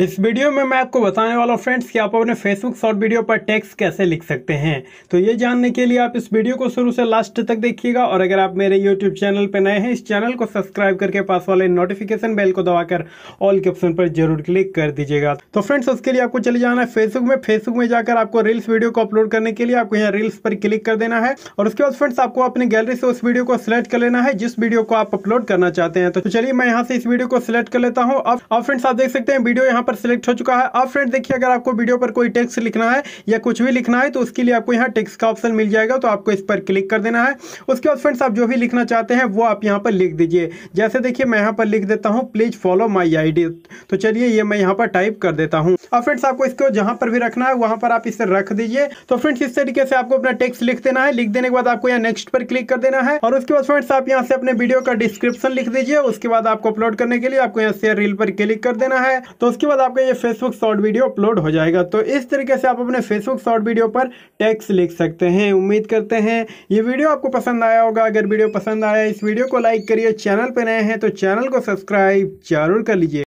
इस वीडियो में मैं आपको बताने वाला हूँ फ्रेंड्स कि आप अपने फेसबुक शॉर्ट वीडियो पर टैक्स कैसे लिख सकते हैं तो ये जानने के लिए आप इस वीडियो को शुरू से लास्ट तक देखिएगा और अगर आप मेरे यूट्यूब चैनल पर नए हैं इस चैनल को सब्सक्राइब करके पास वाले नोटिफिकेशन बेल को दबाकर ऑल के ऑप्शन पर जरूर क्लिक कर दीजिएगा तो फ्रेंड्स उसके लिए आपको चले जाना है फेसबुक में फेसबुक में जाकर आपको रील्स वीडियो को अपलोड करने के लिए आपको यहाँ रील्स पर क्लिक कर देना है और उसके बाद फ्रेंड्स आपको अपनी गैलरी से उस वीडियो को सिलेक्ट कर लेना है जिस वीडियो को आप अपलोड करना चाहते हैं तो चलिए मैं यहाँ से इस वीडियो को सिलेक्ट कर लेता हूँ अब फ्रेंड्स आप देख सकते हैं वीडियो यहाँ यहाँ पर सिलेक्ट हो चुका है अब फ्रेंड देखिए अगर आपको वीडियो पर कोई टेक्स्ट लिखना है या कुछ भी लिखना है तो उसके लिए आपको यहाँ टेक्स्ट का ऑप्शन मिल जाएगा तो आपको इस पर क्लिक कर देना है उसके बाद फ्रेंड्स आप जो भी लिखना चाहते हैं वो आप यहाँ पर लिख दीजिए जैसे देखिए मैं यहाँ पर लिख देता हूँ प्लीज फॉलो माई आई तो चलिए ये मैं यहाँ पर टाइप कर देता हूँ अब फ्रेंड्स आपको इसको जहाँ पर भी रखना है वहाँ पर आप इसे रख दीजिए तो फ्रेंड्स इस तरीके से आपको अपना टेक्स्ट लिख देना है लिख देने के बाद आपको यहाँ नेक्स्ट पर क्लिक कर देना है और उसके बाद फ्रेंड्स आप यहाँ से अपने वीडियो का डिस्क्रिप्शन लिख दीजिए उसके बाद आपको अपलोड करने के लिए आपको यहाँ शेयर रील पर क्लिक कर देना है तो उसके बाद बाद आपका ये फेसबुक शॉर्ट वीडियो अपलोड हो जाएगा तो इस तरीके से आप अपने फेसबुक शॉर्ट वीडियो पर टैक्स लिख सकते हैं उम्मीद करते हैं ये वीडियो आपको पसंद आया होगा अगर वीडियो पसंद आया इस वीडियो को लाइक करिए चैनल पर नए हैं तो चैनल को सब्सक्राइब जरूर कर लीजिए